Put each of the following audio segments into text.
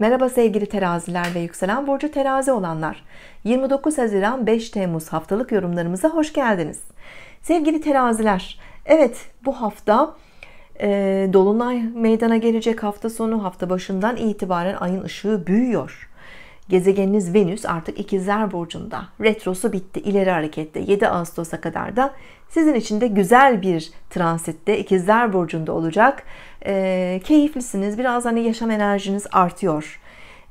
Merhaba sevgili teraziler ve yükselen burcu terazi olanlar. 29 Haziran 5 Temmuz haftalık yorumlarımıza hoş geldiniz. Sevgili teraziler, evet bu hafta e, Dolunay meydana gelecek hafta sonu hafta başından itibaren ayın ışığı büyüyor. Gezegeniniz Venüs artık ikizler burcunda. Retrosu bitti. ileri harekette 7 Ağustos'a kadar da sizin için de güzel bir transitte ikizler burcunda olacak. E, keyiflisiniz. Biraz hani yaşam enerjiniz artıyor.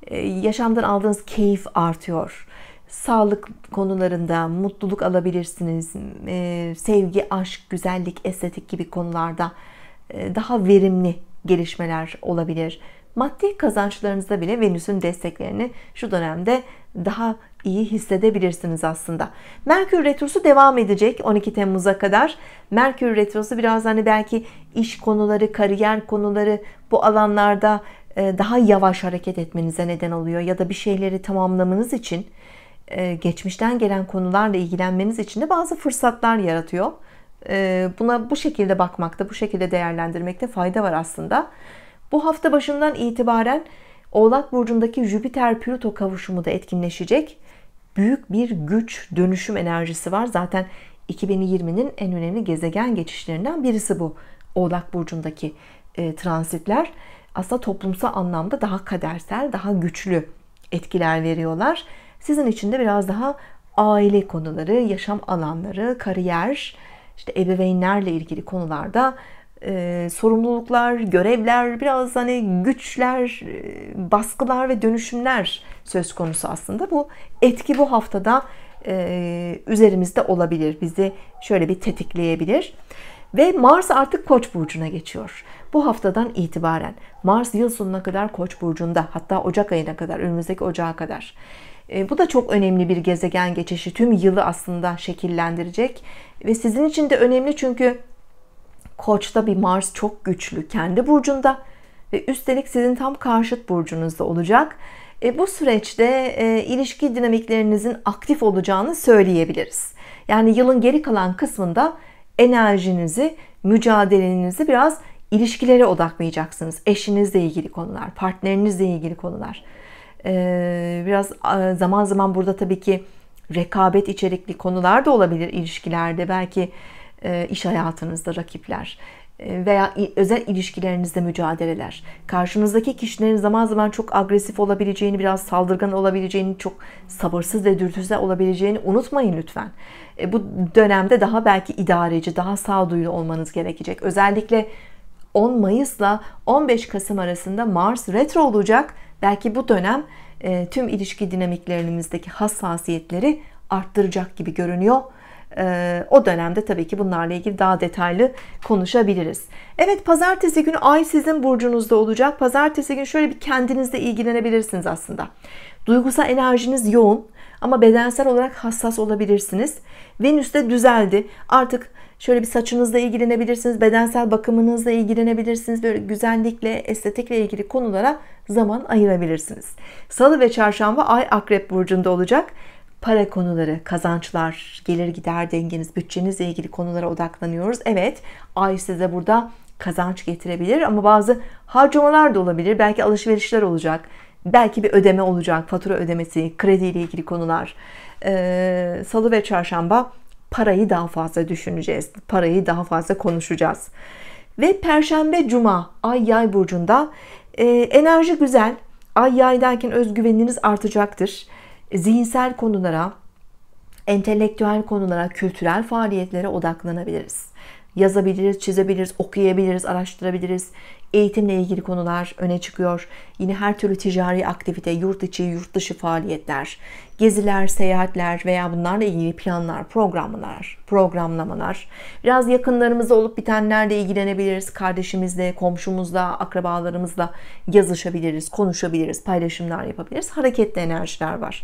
E, yaşamdan aldığınız keyif artıyor. Sağlık konularında mutluluk alabilirsiniz. E, sevgi, aşk, güzellik, estetik gibi konularda e, daha verimli gelişmeler olabilir maddi kazançlarınızda bile Venüs'ün desteklerini şu dönemde daha iyi hissedebilirsiniz aslında. Merkür Retrosu devam edecek 12 Temmuz'a kadar. Merkür Retrosu biraz hani belki iş konuları, kariyer konuları bu alanlarda e, daha yavaş hareket etmenize neden oluyor ya da bir şeyleri tamamlamanız için e, geçmişten gelen konularla ilgilenmeniz için de bazı fırsatlar yaratıyor. E, buna bu şekilde bakmakta, bu şekilde değerlendirmekte fayda var aslında. Bu hafta başından itibaren Oğlak burcundaki Jüpiter Plüto kavuşumu da etkinleşecek. Büyük bir güç dönüşüm enerjisi var. Zaten 2020'nin en önemli gezegen geçişlerinden birisi bu. Oğlak burcundaki e, transitler aslında toplumsal anlamda daha kadersel, daha güçlü etkiler veriyorlar. Sizin için de biraz daha aile konuları, yaşam alanları, kariyer, işte ebeveynlerle ilgili konularda e, sorumluluklar, görevler, biraz hani güçler, e, baskılar ve dönüşümler söz konusu aslında. Bu etki bu haftada e, üzerimizde olabilir. Bizi şöyle bir tetikleyebilir. Ve Mars artık Koç burcuna geçiyor. Bu haftadan itibaren Mars yıl sonuna kadar Koç burcunda, hatta Ocak ayına kadar, önümüzdeki Ocağa kadar. E, bu da çok önemli bir gezegen geçişi. Tüm yılı aslında şekillendirecek ve sizin için de önemli çünkü Koç'ta bir Mars çok güçlü kendi burcunda ve üstelik sizin tam karşıt burcunuzda olacak. E, bu süreçte e, ilişki dinamiklerinizin aktif olacağını söyleyebiliriz. Yani yılın geri kalan kısmında enerjinizi, mücadelenizi biraz ilişkilere odaklayacaksınız. Eşinizle ilgili konular, partnerinizle ilgili konular. E, biraz zaman zaman burada tabii ki rekabet içerikli konular da olabilir ilişkilerde. Belki e, iş hayatınızda rakipler e, veya özel ilişkilerinizde mücadeleler, karşınızdaki kişilerin zaman zaman çok agresif olabileceğini, biraz saldırgan olabileceğini, çok sabırsız ve dürtüsel olabileceğini unutmayın lütfen. E, bu dönemde daha belki idareci, daha sağduyulu olmanız gerekecek. Özellikle 10 Mayıs'la 15 Kasım arasında Mars retro olacak. Belki bu dönem tüm ilişki dinamiklerimizdeki hassasiyetleri arttıracak gibi görünüyor. Ee, o dönemde tabii ki bunlarla ilgili daha detaylı konuşabiliriz. Evet pazartesi günü ay sizin burcunuzda olacak. Pazartesi günü şöyle bir kendinizle ilgilenebilirsiniz aslında. Duygusal enerjiniz yoğun ama bedensel olarak hassas olabilirsiniz. Venüs de düzeldi. Artık şöyle bir saçınızla ilgilenebilirsiniz, bedensel bakımınızla ilgilenebilirsiniz. Böyle güzellikle, estetikle ilgili konulara zaman ayırabilirsiniz. Salı ve çarşamba ay akrep burcunda olacak para konuları, kazançlar, gelir gider dengeniz, bütçenizle ilgili konulara odaklanıyoruz. Evet, ay size burada kazanç getirebilir ama bazı harcamalar da olabilir. Belki alışverişler olacak. Belki bir ödeme olacak, fatura ödemesi, krediyle ilgili konular. Ee, Salı ve çarşamba parayı daha fazla düşüneceğiz. Parayı daha fazla konuşacağız. Ve perşembe, cuma ay yay burcunda e, enerji güzel. Ay yaydayken özgüveniniz artacaktır zihinsel konulara, entelektüel konulara, kültürel faaliyetlere odaklanabiliriz. Yazabiliriz, çizebiliriz, okuyabiliriz, araştırabiliriz eğitimle ilgili konular öne çıkıyor. Yine her türlü ticari aktivite, yurt içi, yurt dışı faaliyetler, geziler, seyahatler veya bunlarla ilgili planlar, programlar, programlamalar. Biraz yakınlarımızda olup bitenlerle ilgilenebiliriz. Kardeşimizle, komşumuzla, akrabalarımızla yazışabiliriz, konuşabiliriz, paylaşımlar yapabiliriz. Hareketli enerjiler var.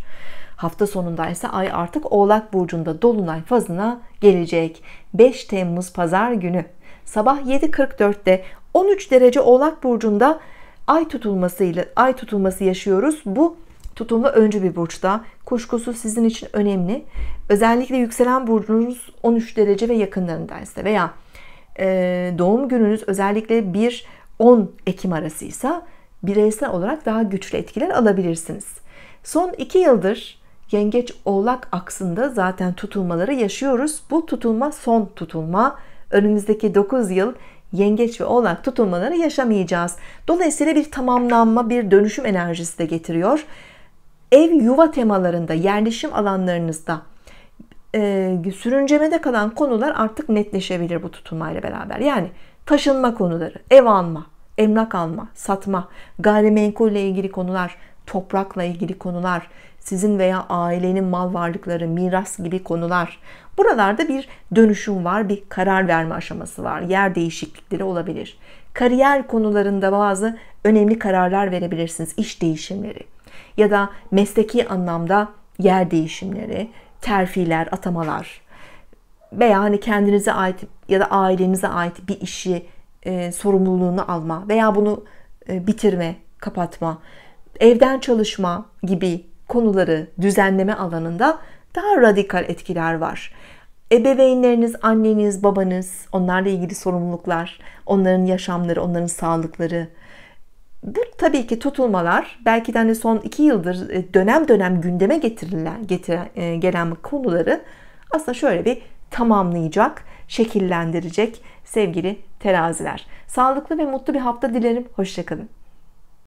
Hafta sonunda ise ay artık Oğlak Burcu'nda Dolunay fazına gelecek. 5 Temmuz Pazar günü sabah 7.44'te 13 derece Oğlak burcunda ay tutulmasıyla ay tutulması yaşıyoruz. Bu tutulma öncü bir burçta. Kuşkusuz sizin için önemli. Özellikle yükselen burcunuz 13 derece ve yakınlarındaysa veya e, doğum gününüz özellikle 1-10 Ekim arasıysa bireysel olarak daha güçlü etkiler alabilirsiniz. Son 2 yıldır Yengeç Oğlak aksında zaten tutulmaları yaşıyoruz. Bu tutulma son tutulma. Önümüzdeki 9 yıl yengeç ve oğlak tutulmaları yaşamayacağız. Dolayısıyla bir tamamlanma, bir dönüşüm enerjisi de getiriyor. Ev yuva temalarında, yerleşim alanlarınızda e, sürüncemede kalan konular artık netleşebilir bu tutulmayla beraber. Yani taşınma konuları, ev alma, emlak alma, satma, gayrimenkulle ilgili konular, toprakla ilgili konular, sizin veya ailenin mal varlıkları, miras gibi konular. Buralarda bir dönüşüm var, bir karar verme aşaması var. Yer değişiklikleri olabilir. Kariyer konularında bazı önemli kararlar verebilirsiniz. İş değişimleri ya da mesleki anlamda yer değişimleri, terfiler, atamalar veya hani kendinize ait ya da ailenize ait bir işi e, sorumluluğunu alma veya bunu e, bitirme, kapatma evden çalışma gibi konuları düzenleme alanında daha radikal etkiler var. Ebeveynleriniz, anneniz, babanız, onlarla ilgili sorumluluklar, onların yaşamları, onların sağlıkları. Bu tabii ki tutulmalar belki de hani son iki yıldır e, dönem dönem gündeme getirilen, getiren, gelen konuları aslında şöyle bir tamamlayacak, şekillendirecek sevgili teraziler. Sağlıklı ve mutlu bir hafta dilerim. Hoşçakalın.